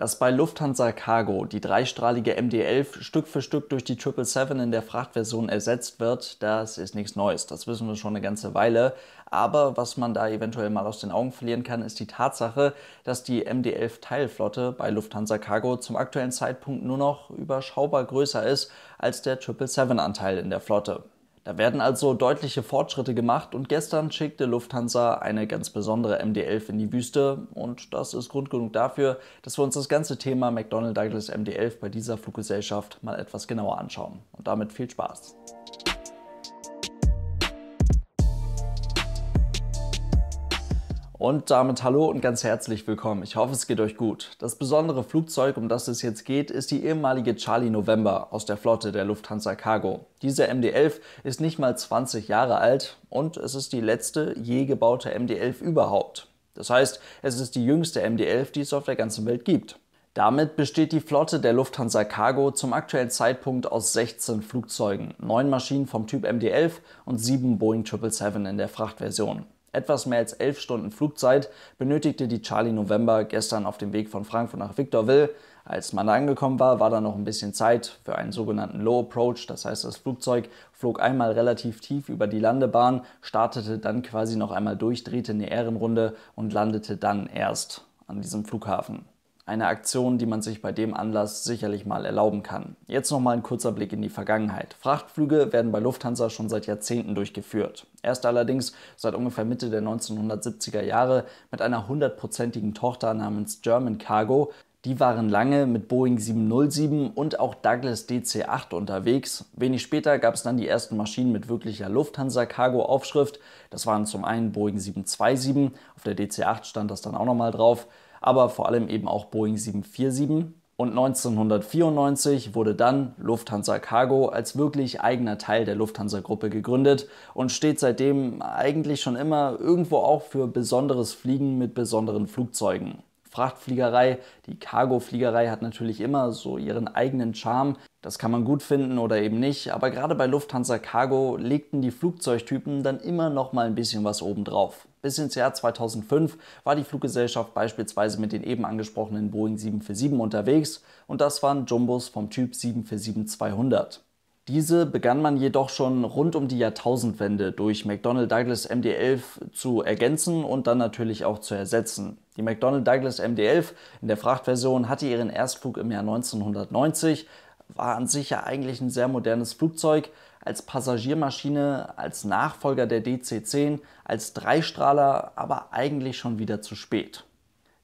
dass bei Lufthansa Cargo die dreistrahlige MD-11 Stück für Stück durch die 777 in der Frachtversion ersetzt wird, das ist nichts Neues. Das wissen wir schon eine ganze Weile. Aber was man da eventuell mal aus den Augen verlieren kann, ist die Tatsache, dass die MD-11 Teilflotte bei Lufthansa Cargo zum aktuellen Zeitpunkt nur noch überschaubar größer ist als der 777-Anteil in der Flotte. Da werden also deutliche Fortschritte gemacht und gestern schickte Lufthansa eine ganz besondere MD-11 in die Wüste und das ist Grund genug dafür, dass wir uns das ganze Thema McDonnell Douglas MD-11 bei dieser Fluggesellschaft mal etwas genauer anschauen. Und damit viel Spaß. Und damit hallo und ganz herzlich willkommen. Ich hoffe, es geht euch gut. Das besondere Flugzeug, um das es jetzt geht, ist die ehemalige Charlie November aus der Flotte der Lufthansa Cargo. Diese MD-11 ist nicht mal 20 Jahre alt und es ist die letzte je gebaute MD-11 überhaupt. Das heißt, es ist die jüngste MD-11, die es auf der ganzen Welt gibt. Damit besteht die Flotte der Lufthansa Cargo zum aktuellen Zeitpunkt aus 16 Flugzeugen, 9 Maschinen vom Typ MD-11 und 7 Boeing 777 in der Frachtversion. Etwas mehr als elf Stunden Flugzeit benötigte die Charlie November gestern auf dem Weg von Frankfurt nach Victorville. Als man da angekommen war, war da noch ein bisschen Zeit für einen sogenannten Low Approach. Das heißt, das Flugzeug flog einmal relativ tief über die Landebahn, startete dann quasi noch einmal durch, drehte eine Ehrenrunde und landete dann erst an diesem Flughafen. Eine Aktion, die man sich bei dem Anlass sicherlich mal erlauben kann. Jetzt nochmal ein kurzer Blick in die Vergangenheit. Frachtflüge werden bei Lufthansa schon seit Jahrzehnten durchgeführt. Erst allerdings seit ungefähr Mitte der 1970er Jahre mit einer hundertprozentigen Tochter namens German Cargo, die waren lange mit Boeing 707 und auch Douglas DC-8 unterwegs. Wenig später gab es dann die ersten Maschinen mit wirklicher Lufthansa-Cargo-Aufschrift. Das waren zum einen Boeing 727, auf der DC-8 stand das dann auch nochmal drauf, aber vor allem eben auch Boeing 747. Und 1994 wurde dann Lufthansa Cargo als wirklich eigener Teil der Lufthansa-Gruppe gegründet und steht seitdem eigentlich schon immer irgendwo auch für besonderes Fliegen mit besonderen Flugzeugen. Frachtfliegerei, die Cargofliegerei hat natürlich immer so ihren eigenen Charme. Das kann man gut finden oder eben nicht, aber gerade bei Lufthansa Cargo legten die Flugzeugtypen dann immer noch mal ein bisschen was obendrauf. Bis ins Jahr 2005 war die Fluggesellschaft beispielsweise mit den eben angesprochenen Boeing 747 unterwegs und das waren Jumbos vom Typ 747-200. Diese begann man jedoch schon rund um die Jahrtausendwende durch McDonnell Douglas MD-11 zu ergänzen und dann natürlich auch zu ersetzen. Die McDonnell Douglas MD-11 in der Frachtversion hatte ihren Erstflug im Jahr 1990, war an sich ja eigentlich ein sehr modernes Flugzeug, als Passagiermaschine, als Nachfolger der DC-10, als Dreistrahler, aber eigentlich schon wieder zu spät.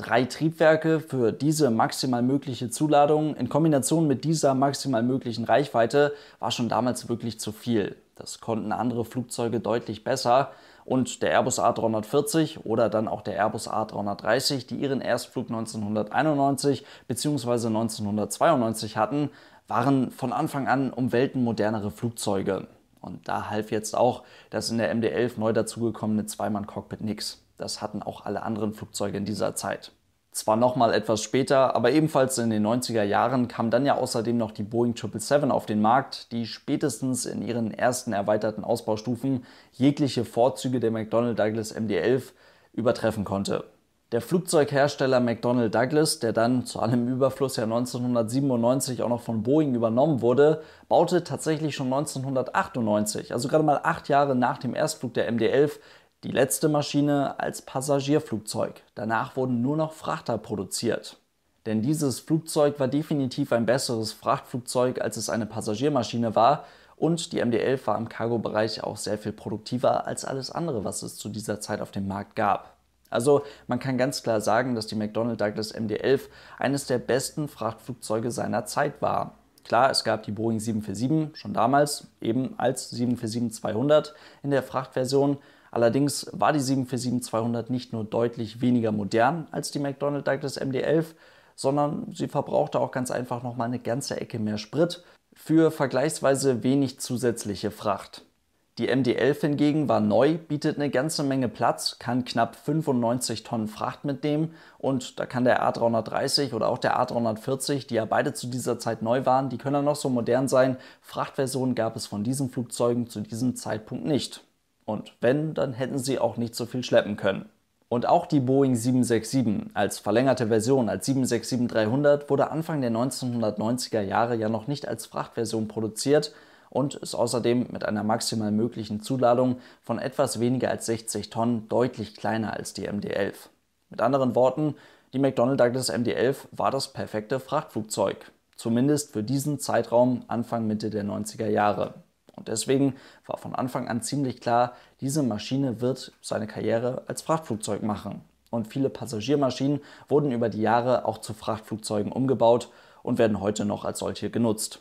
Drei Triebwerke für diese maximal mögliche Zuladung in Kombination mit dieser maximal möglichen Reichweite war schon damals wirklich zu viel. Das konnten andere Flugzeuge deutlich besser und der Airbus A340 oder dann auch der Airbus A330, die ihren Erstflug 1991 bzw. 1992 hatten, waren von Anfang an um Welten modernere Flugzeuge. Und da half jetzt auch das in der MD-11 neu dazugekommene Zweimann-Cockpit nix. Das hatten auch alle anderen Flugzeuge in dieser Zeit. Zwar nochmal etwas später, aber ebenfalls in den 90er Jahren kam dann ja außerdem noch die Boeing 777 auf den Markt, die spätestens in ihren ersten erweiterten Ausbaustufen jegliche Vorzüge der McDonnell Douglas MD-11 übertreffen konnte. Der Flugzeughersteller McDonnell Douglas, der dann zu allem Überfluss ja 1997 auch noch von Boeing übernommen wurde, baute tatsächlich schon 1998, also gerade mal acht Jahre nach dem Erstflug der MD-11, die letzte Maschine als Passagierflugzeug. Danach wurden nur noch Frachter produziert. Denn dieses Flugzeug war definitiv ein besseres Frachtflugzeug, als es eine Passagiermaschine war, und die MD-11 war im Cargo-Bereich auch sehr viel produktiver als alles andere, was es zu dieser Zeit auf dem Markt gab. Also man kann ganz klar sagen, dass die McDonnell Douglas MD-11 eines der besten Frachtflugzeuge seiner Zeit war. Klar, es gab die Boeing 747 schon damals, eben als 747-200 in der Frachtversion, Allerdings war die 747-200 nicht nur deutlich weniger modern als die McDonnell Douglas MD-11, sondern sie verbrauchte auch ganz einfach nochmal eine ganze Ecke mehr Sprit für vergleichsweise wenig zusätzliche Fracht. Die MD-11 hingegen war neu, bietet eine ganze Menge Platz, kann knapp 95 Tonnen Fracht mitnehmen und da kann der A330 oder auch der A340, die ja beide zu dieser Zeit neu waren, die können ja noch so modern sein. Frachtversionen gab es von diesen Flugzeugen zu diesem Zeitpunkt nicht. Und wenn, dann hätten sie auch nicht so viel schleppen können. Und auch die Boeing 767 als verlängerte Version als 767-300 wurde Anfang der 1990er Jahre ja noch nicht als Frachtversion produziert und ist außerdem mit einer maximal möglichen Zuladung von etwas weniger als 60 Tonnen deutlich kleiner als die MD-11. Mit anderen Worten, die McDonnell Douglas MD-11 war das perfekte Frachtflugzeug, zumindest für diesen Zeitraum Anfang Mitte der 90er Jahre. Und deswegen war von Anfang an ziemlich klar, diese Maschine wird seine Karriere als Frachtflugzeug machen. Und viele Passagiermaschinen wurden über die Jahre auch zu Frachtflugzeugen umgebaut und werden heute noch als solche genutzt.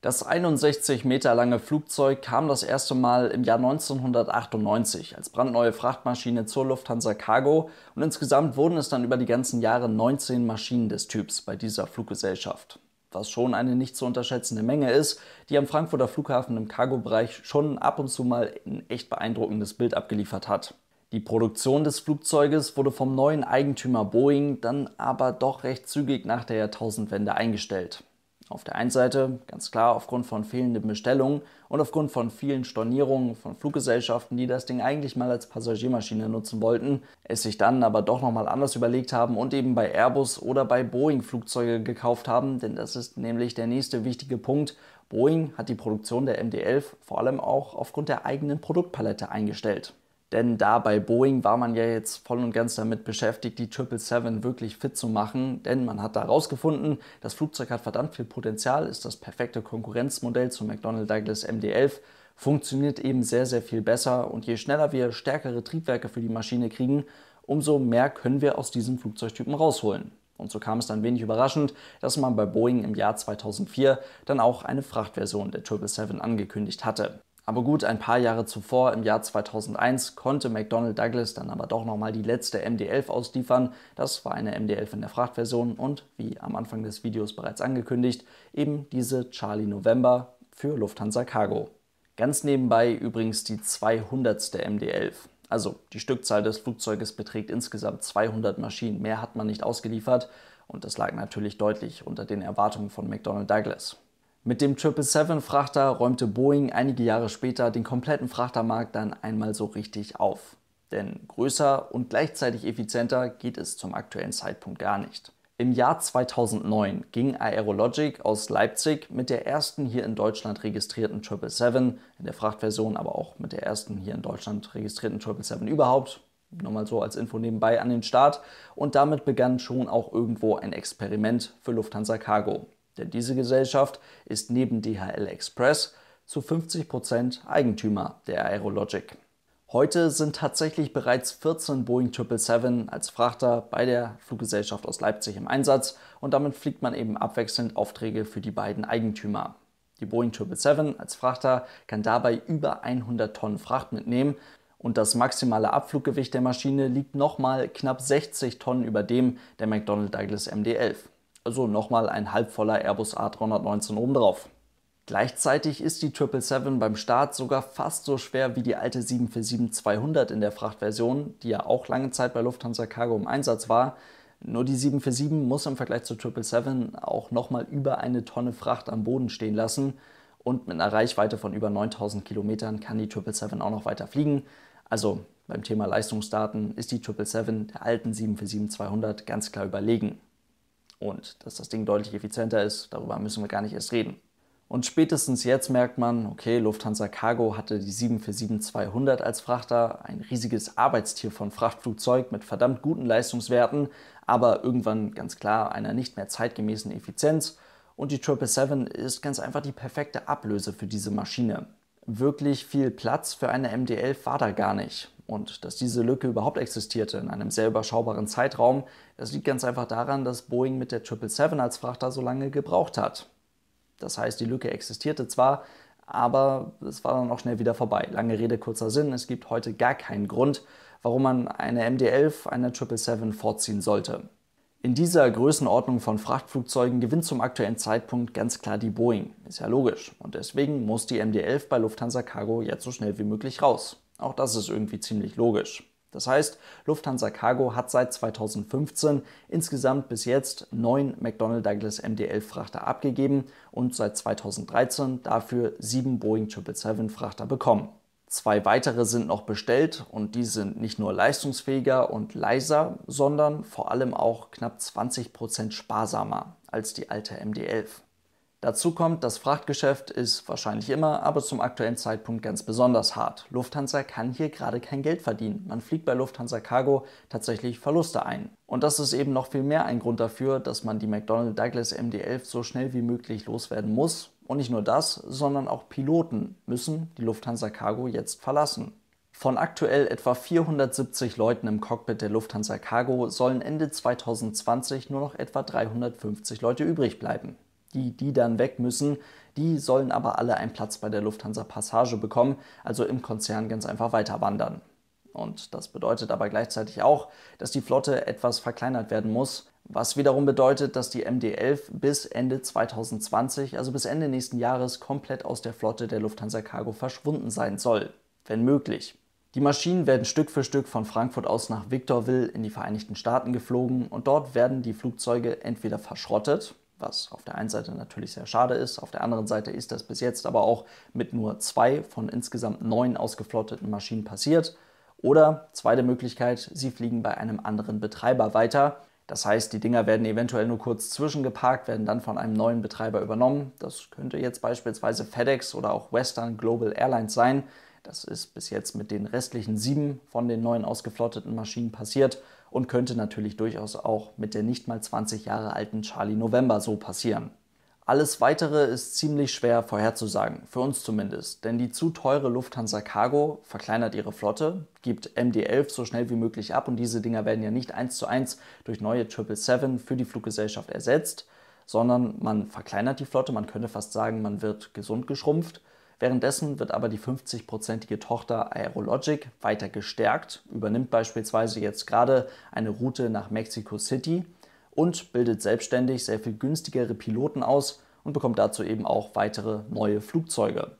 Das 61 Meter lange Flugzeug kam das erste Mal im Jahr 1998 als brandneue Frachtmaschine zur Lufthansa Cargo und insgesamt wurden es dann über die ganzen Jahre 19 Maschinen des Typs bei dieser Fluggesellschaft was schon eine nicht zu unterschätzende Menge ist, die am Frankfurter Flughafen im Cargo-Bereich schon ab und zu mal ein echt beeindruckendes Bild abgeliefert hat. Die Produktion des Flugzeuges wurde vom neuen Eigentümer Boeing dann aber doch recht zügig nach der Jahrtausendwende eingestellt. Auf der einen Seite, ganz klar, aufgrund von fehlenden Bestellungen und aufgrund von vielen Stornierungen von Fluggesellschaften, die das Ding eigentlich mal als Passagiermaschine nutzen wollten, es sich dann aber doch nochmal anders überlegt haben und eben bei Airbus oder bei Boeing Flugzeuge gekauft haben, denn das ist nämlich der nächste wichtige Punkt. Boeing hat die Produktion der MD-11 vor allem auch aufgrund der eigenen Produktpalette eingestellt. Denn da bei Boeing war man ja jetzt voll und ganz damit beschäftigt, die 777 wirklich fit zu machen. Denn man hat da rausgefunden, das Flugzeug hat verdammt viel Potenzial, ist das perfekte Konkurrenzmodell zum McDonnell Douglas MD-11, funktioniert eben sehr, sehr viel besser. Und je schneller wir stärkere Triebwerke für die Maschine kriegen, umso mehr können wir aus diesem Flugzeugtypen rausholen. Und so kam es dann wenig überraschend, dass man bei Boeing im Jahr 2004 dann auch eine Frachtversion der 777 angekündigt hatte. Aber gut, ein paar Jahre zuvor, im Jahr 2001, konnte McDonnell Douglas dann aber doch nochmal die letzte MD-11 ausliefern. Das war eine MD-11 in der Frachtversion und, wie am Anfang des Videos bereits angekündigt, eben diese Charlie November für Lufthansa Cargo. Ganz nebenbei übrigens die 200. MD-11. Also die Stückzahl des Flugzeuges beträgt insgesamt 200 Maschinen, mehr hat man nicht ausgeliefert und das lag natürlich deutlich unter den Erwartungen von McDonnell Douglas. Mit dem 777-Frachter räumte Boeing einige Jahre später den kompletten Frachtermarkt dann einmal so richtig auf. Denn größer und gleichzeitig effizienter geht es zum aktuellen Zeitpunkt gar nicht. Im Jahr 2009 ging Aerologic aus Leipzig mit der ersten hier in Deutschland registrierten 777, in der Frachtversion aber auch mit der ersten hier in Deutschland registrierten 777 überhaupt, nochmal so als Info nebenbei an den Start und damit begann schon auch irgendwo ein Experiment für Lufthansa Cargo denn diese Gesellschaft ist neben DHL Express zu 50% Prozent Eigentümer der Aerologic. Heute sind tatsächlich bereits 14 Boeing 777 als Frachter bei der Fluggesellschaft aus Leipzig im Einsatz und damit fliegt man eben abwechselnd Aufträge für die beiden Eigentümer. Die Boeing 777 als Frachter kann dabei über 100 Tonnen Fracht mitnehmen und das maximale Abfluggewicht der Maschine liegt nochmal knapp 60 Tonnen über dem der McDonnell Douglas MD-11 also nochmal ein halbvoller Airbus A319 obendrauf. Gleichzeitig ist die 777 beim Start sogar fast so schwer wie die alte 747-200 in der Frachtversion, die ja auch lange Zeit bei Lufthansa Cargo im Einsatz war. Nur die 747 muss im Vergleich zur 777 auch nochmal über eine Tonne Fracht am Boden stehen lassen und mit einer Reichweite von über 9000 Kilometern kann die 777 auch noch weiter fliegen. Also beim Thema Leistungsdaten ist die 777 der alten 747-200 ganz klar überlegen. Und dass das Ding deutlich effizienter ist, darüber müssen wir gar nicht erst reden. Und spätestens jetzt merkt man, okay, Lufthansa Cargo hatte die 747-200 als Frachter, ein riesiges Arbeitstier von Frachtflugzeug mit verdammt guten Leistungswerten, aber irgendwann ganz klar einer nicht mehr zeitgemäßen Effizienz. Und die 777 ist ganz einfach die perfekte Ablöse für diese Maschine wirklich viel Platz für eine MD11 war da gar nicht. Und dass diese Lücke überhaupt existierte in einem sehr überschaubaren Zeitraum, das liegt ganz einfach daran, dass Boeing mit der 777 als Frachter so lange gebraucht hat. Das heißt, die Lücke existierte zwar, aber es war dann auch schnell wieder vorbei. Lange Rede, kurzer Sinn, es gibt heute gar keinen Grund, warum man eine MD-11 einer 777 vorziehen sollte. In dieser Größenordnung von Frachtflugzeugen gewinnt zum aktuellen Zeitpunkt ganz klar die Boeing. Ist ja logisch. Und deswegen muss die MD-11 bei Lufthansa Cargo jetzt so schnell wie möglich raus. Auch das ist irgendwie ziemlich logisch. Das heißt, Lufthansa Cargo hat seit 2015 insgesamt bis jetzt neun McDonnell Douglas MD-11 Frachter abgegeben und seit 2013 dafür sieben Boeing 777 Frachter bekommen. Zwei weitere sind noch bestellt und die sind nicht nur leistungsfähiger und leiser, sondern vor allem auch knapp 20% Prozent sparsamer als die alte MD11. Dazu kommt, das Frachtgeschäft ist wahrscheinlich immer, aber zum aktuellen Zeitpunkt ganz besonders hart. Lufthansa kann hier gerade kein Geld verdienen. Man fliegt bei Lufthansa Cargo tatsächlich Verluste ein. Und das ist eben noch viel mehr ein Grund dafür, dass man die McDonnell Douglas MD11 so schnell wie möglich loswerden muss, und nicht nur das, sondern auch Piloten müssen die Lufthansa Cargo jetzt verlassen. Von aktuell etwa 470 Leuten im Cockpit der Lufthansa Cargo sollen Ende 2020 nur noch etwa 350 Leute übrig bleiben. Die, die dann weg müssen, die sollen aber alle einen Platz bei der Lufthansa Passage bekommen, also im Konzern ganz einfach weiter wandern. Und das bedeutet aber gleichzeitig auch, dass die Flotte etwas verkleinert werden muss was wiederum bedeutet, dass die MD-11 bis Ende 2020, also bis Ende nächsten Jahres, komplett aus der Flotte der Lufthansa Cargo verschwunden sein soll, wenn möglich. Die Maschinen werden Stück für Stück von Frankfurt aus nach Victorville in die Vereinigten Staaten geflogen und dort werden die Flugzeuge entweder verschrottet, was auf der einen Seite natürlich sehr schade ist, auf der anderen Seite ist das bis jetzt aber auch mit nur zwei von insgesamt neun ausgeflotteten Maschinen passiert, oder zweite Möglichkeit, sie fliegen bei einem anderen Betreiber weiter, das heißt, die Dinger werden eventuell nur kurz zwischengeparkt, werden dann von einem neuen Betreiber übernommen. Das könnte jetzt beispielsweise FedEx oder auch Western Global Airlines sein. Das ist bis jetzt mit den restlichen sieben von den neuen ausgeflotteten Maschinen passiert und könnte natürlich durchaus auch mit der nicht mal 20 Jahre alten Charlie November so passieren. Alles weitere ist ziemlich schwer vorherzusagen, für uns zumindest, denn die zu teure Lufthansa Cargo verkleinert ihre Flotte, gibt MD-11 so schnell wie möglich ab und diese Dinger werden ja nicht eins zu eins durch neue 777 für die Fluggesellschaft ersetzt, sondern man verkleinert die Flotte, man könnte fast sagen, man wird gesund geschrumpft. Währenddessen wird aber die 50-prozentige Tochter Aerologic weiter gestärkt, übernimmt beispielsweise jetzt gerade eine Route nach Mexico City – und bildet selbstständig sehr viel günstigere Piloten aus und bekommt dazu eben auch weitere neue Flugzeuge.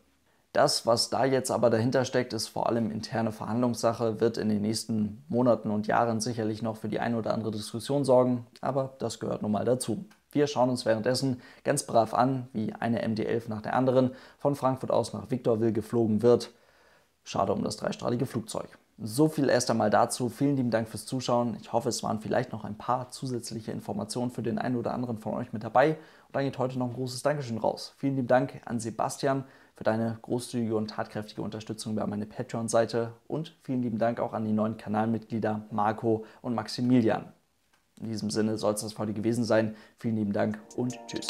Das, was da jetzt aber dahinter steckt, ist vor allem interne Verhandlungssache, wird in den nächsten Monaten und Jahren sicherlich noch für die eine oder andere Diskussion sorgen, aber das gehört nun mal dazu. Wir schauen uns währenddessen ganz brav an, wie eine MD-11 nach der anderen von Frankfurt aus nach Victorville geflogen wird. Schade um das dreistrahlige Flugzeug. So viel erst einmal dazu. Vielen lieben Dank fürs Zuschauen. Ich hoffe, es waren vielleicht noch ein paar zusätzliche Informationen für den einen oder anderen von euch mit dabei. Und dann geht heute noch ein großes Dankeschön raus. Vielen lieben Dank an Sebastian für deine großzügige und tatkräftige Unterstützung über meine Patreon-Seite und vielen lieben Dank auch an die neuen Kanalmitglieder Marco und Maximilian. In diesem Sinne soll es das heute gewesen sein. Vielen lieben Dank und tschüss.